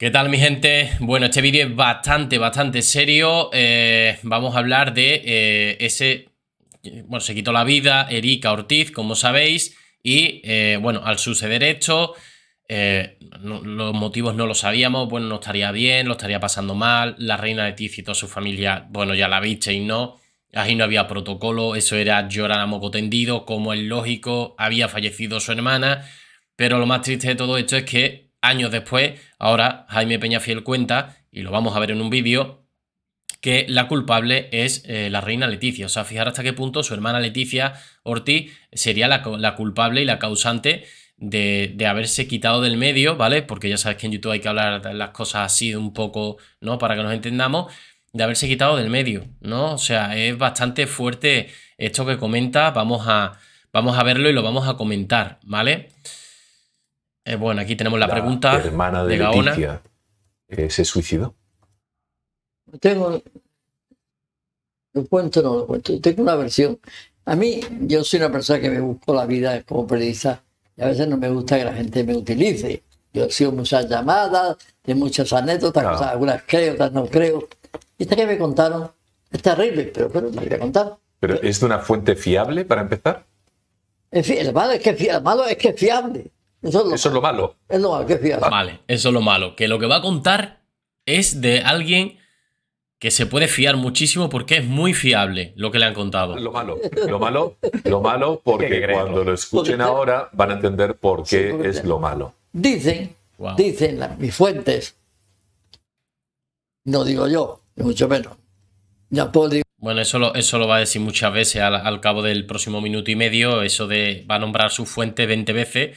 ¿Qué tal mi gente? Bueno, este vídeo es bastante, bastante serio. Eh, vamos a hablar de eh, ese... Bueno, se quitó la vida Erika Ortiz, como sabéis, y eh, bueno, al suceder esto, los motivos no lo sabíamos, bueno, no estaría bien, lo estaría pasando mal, la reina tiz y toda su familia, bueno, ya la viste y ¿no? Ahí no había protocolo, eso era llorar a moco tendido, como es lógico, había fallecido su hermana, pero lo más triste de todo esto es que años después, ahora Jaime Peñafiel cuenta, y lo vamos a ver en un vídeo, que la culpable es eh, la reina Leticia. O sea, fijar hasta qué punto su hermana Leticia Ortiz sería la, culpable y la causante de, haberse quitado del medio, ¿vale? Porque ya sabes que en YouTube hay que hablar las cosas así un poco, ¿no? Para que nos entendamos, de haberse quitado del medio, ¿no? O sea, es bastante fuerte esto que comenta, vamos a, vamos a verlo y lo vamos a comentar, ¿vale? vale eh, bueno, aquí tenemos la, la pregunta. Hermana de, Gaona. Eh, se suicidó. Tengo. Lo cuento, no lo cuento. Tengo una versión. A mí, yo soy una persona que me busco la vida como periodista y a veces no me gusta que la gente me utilice. Yo he sido muchas llamadas, de muchas anécdotas, ah. algunas creo, otras no creo. Y esta que me contaron es terrible, pero, pero me voy a contar. ¿Pero es de una fuente fiable para empezar? es que, malo es, que es fiable. Eso es lo, malo. Vale, eso es lo malo. Que lo que va a contar es de alguien que se puede fiar muchísimo porque es muy fiable lo que le han contado. Lo malo, lo malo, lo malo porque cuando lo escuchen ahora van a entender por qué es lo malo. Dicen, dicen mis fuentes, no digo yo, mucho menos. Ya puedo Bueno, eso lo, eso lo va a decir muchas veces al, al cabo del próximo minuto y medio, eso de va a nombrar su fuente 20 veces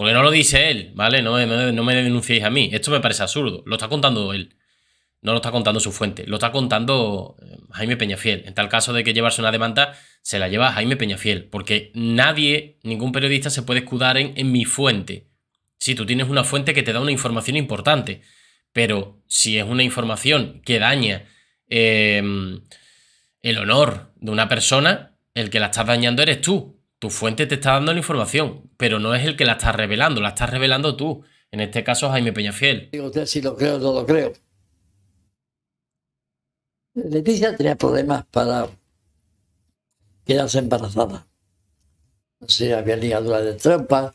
porque no lo dice él, ¿vale? No me, no me denunciéis a mí. Esto me parece absurdo. Lo está contando él. No lo está contando su fuente. Lo está contando eh, Jaime Peñafiel. En tal caso de que llevarse una demanda, se la lleva Jaime Peñafiel. Porque nadie, ningún periodista se puede escudar en, mi fuente. Si tú tienes una fuente que te da una información importante. Pero si es una información que daña eh, el honor de una persona, el que la estás dañando eres tú tu fuente te está dando la información, pero no es el que la está revelando, la estás revelando tú. En este caso, Jaime Peñafiel. Digo usted si lo creo o no lo creo. Leticia tenía problemas para quedarse embarazada. O sea, había ligadura de trampa.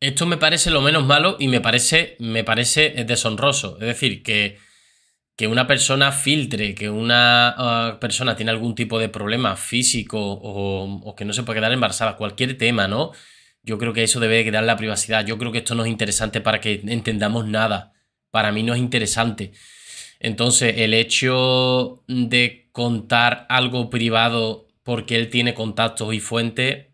Esto me parece lo menos malo y me parece, me parece deshonroso. Es decir, que que una persona filtre, que una ah, persona tiene algún tipo de problema físico o, o, que no se puede quedar embarazada, cualquier tema, ¿no? Yo creo que eso debe quedar en la privacidad. Yo creo que esto no es interesante para que entendamos nada. Para mí no es interesante. Entonces, el hecho de contar algo privado porque él tiene contactos y fuentes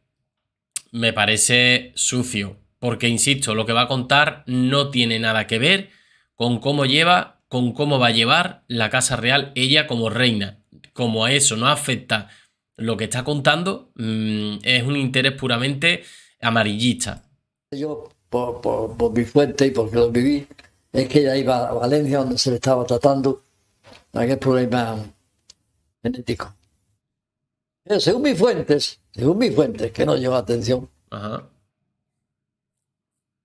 me parece sucio. Porque, insisto, lo que va a contar no tiene nada que ver con cómo lleva con cómo va a llevar la Casa Real ella como reina. Como a eso no afecta lo que está contando, mm, es un interés puramente amarillista. Yo, por, mi fuente y porque lo viví, es que ella iba a Valencia donde se le estaba tratando aquel problema genético. Pero según mis fuentes, según mis fuentes, que no lleva atención, Ajá.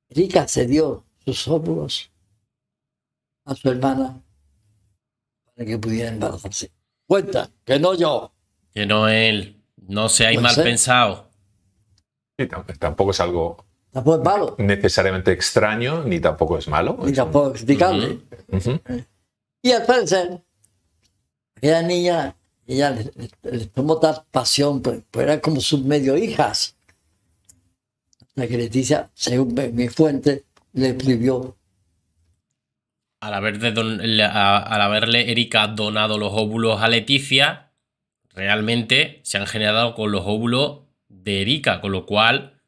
Rica cedió sus óvulos a su hermana para que pudiera embarazarse. Cuenta, que no yo. Que no él. No se hay mal pensado. tampoco es algo tampoco es malo. necesariamente extraño, ni tampoco es malo. Ni tampoco es explicable. Y al parecer, aquella niña, ella tomó tal pasión, pues, pues eran como sus medio hijas. La que Leticia, según mi fuente, le escribió al, haberle Erika donado los óvulos a Leticia, realmente se han generado con los óvulos de Erika, con lo cual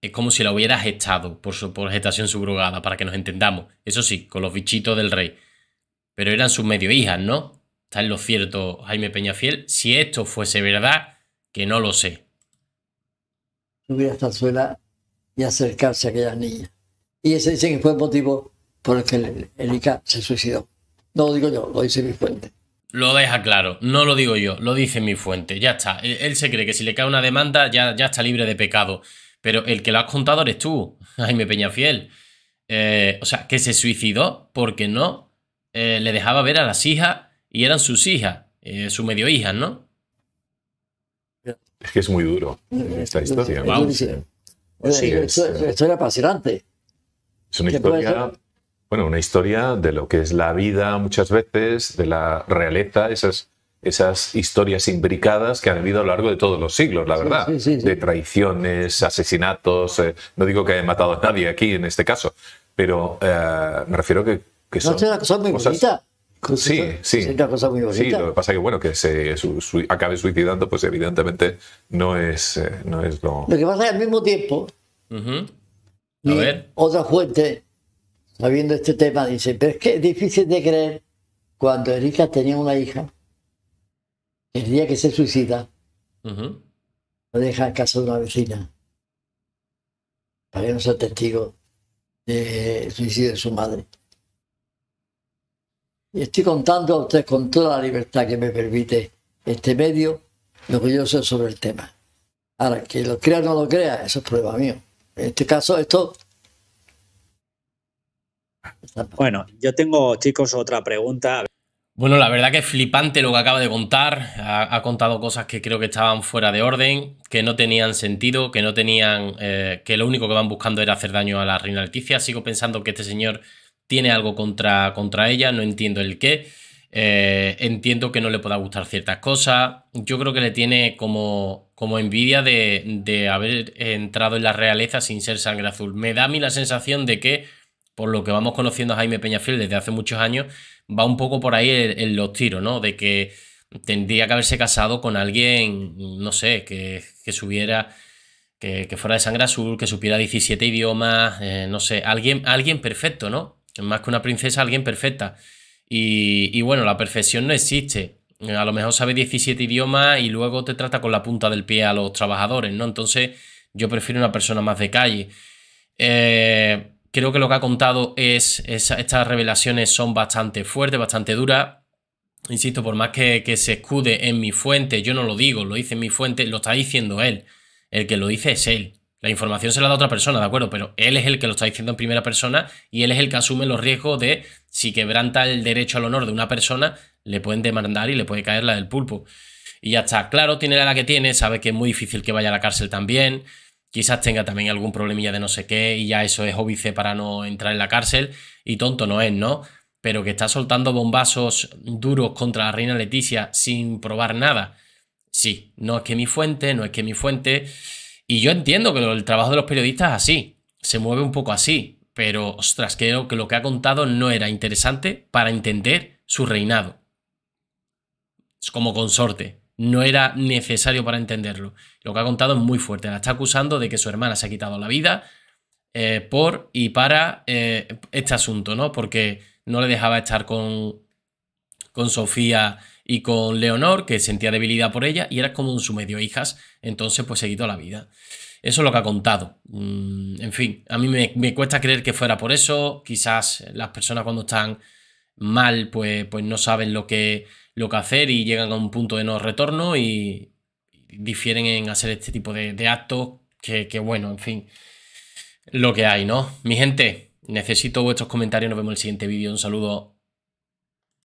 es como si la hubiera gestado por, su, gestación subrogada, para que nos entendamos. Eso sí, con los bichitos del rey. Pero eran sus medio hijas, ¿no? Está en lo cierto Jaime Peñafiel. Si esto fuese verdad, que no lo sé. Subir hasta esta y acercarse a aquellas niñas. Y ese dice que fue motivo por el que ICA se suicidó. No lo digo yo, lo dice mi fuente. Lo deja claro, no lo digo yo, lo dice mi fuente, ya está. Él, se cree que si le cae una demanda ya, ya está libre de pecado. Pero el que lo has contado eres tú, Jaime Peñafiel. Eh, o sea, que se suicidó porque no eh, le dejaba ver a las hijas y eran sus hijas, eh, su medio hijas, ¿no? Es que es muy duro esta historia. Wow. Sí, es, esto, era apasionante. Es una historia bueno, una historia de lo que es la vida muchas veces, de la realeza, esas, historias imbricadas que han habido a lo largo de todos los siglos, la verdad, de traiciones, asesinatos, eh, no digo que haya matado a nadie aquí en este caso, pero eh, me refiero que, que son... No, es una cosa muy cosas, Sí, sí. Es una cosa muy bonita. Sí, lo que pasa es que, bueno, que se acabe suicidando, pues evidentemente no es, eh, no es lo... Lo que pasa es que al mismo tiempo, otra fuente Viendo este tema, dice, pero es que es difícil de creer cuando Erika tenía una hija, el día que se suicida, uh lo deja en casa de una vecina, para que no sea testigo del suicidio de su madre. Y estoy contando a ustedes con toda la libertad que me permite este medio lo que yo sé sobre el tema. Ahora, que lo crea o no lo crea, eso es prueba mío. En este caso, esto bueno, yo tengo, chicos, otra pregunta. Bueno, la verdad que es flipante lo que acaba de contar. Ha, contado cosas que creo que estaban fuera de orden, que no tenían sentido, que no tenían. Eh, que lo único que van buscando era hacer daño a la reina Leticia. Sigo pensando que este señor tiene algo contra, contra ella, no entiendo el qué. Eh, entiendo que no le pueda gustar ciertas cosas. Yo creo que le tiene como, como envidia de, de haber entrado en la realeza sin ser sangre azul. Me da a mí la sensación de que por lo que vamos conociendo a Jaime peñafil desde hace muchos años, va un poco por ahí en, los tiros, ¿no? De que tendría que haberse casado con alguien, no sé, que, que subiera, que, fuera de sangre azul, que supiera 17 idiomas, eh, no sé, alguien, alguien perfecto, ¿no? Más que una princesa, alguien perfecta. Y, y bueno, la perfección no existe. A lo mejor sabe 17 idiomas y luego te trata con la punta del pie a los trabajadores, ¿no? Entonces yo prefiero una persona más de calle. Eh, Creo que lo que ha contado es, estas revelaciones son bastante fuertes, bastante duras. Insisto, por más que, se escude en mi fuente, yo no lo digo, lo dice en mi fuente, lo está diciendo él. El que lo dice es él. La información se la da otra persona, ¿de acuerdo? Pero él es el que lo está diciendo en primera persona y él es el que asume los riesgos de si quebranta el derecho al honor de una persona, le pueden demandar y le puede caer la del pulpo. Y ya está, claro, tiene la que tiene, sabe que es muy difícil que vaya a la cárcel también quizás tenga también algún problemilla de no sé qué y ya eso es óbice para no entrar en la cárcel y tonto no es, ¿no? Pero que está soltando bombazos duros contra la reina Leticia sin probar nada. Sí, no es que mi fuente, no es que mi fuente... Y yo entiendo que el trabajo de los periodistas es así, se mueve un poco así, pero ostras, creo que lo que ha contado no era interesante para entender su reinado es como consorte no era necesario para entenderlo. Lo que ha contado es muy fuerte. La está acusando de que su hermana se ha quitado la vida eh, por y para eh, este asunto, ¿no? Porque no le dejaba estar con, con Sofía y con Leonor, que sentía debilidad por ella, y era como un su medio hijas, entonces pues se quitó la vida. Eso es lo que ha contado. Mm, en fin, a mí me, me cuesta creer que fuera por eso. Quizás las personas cuando están mal, pues, pues no saben lo que, lo que hacer y llegan a un punto de no retorno y, difieren en hacer este tipo de, actos que, que, bueno, en fin, lo que hay, ¿no? Mi gente, necesito vuestros comentarios, nos vemos en el siguiente vídeo, un saludo.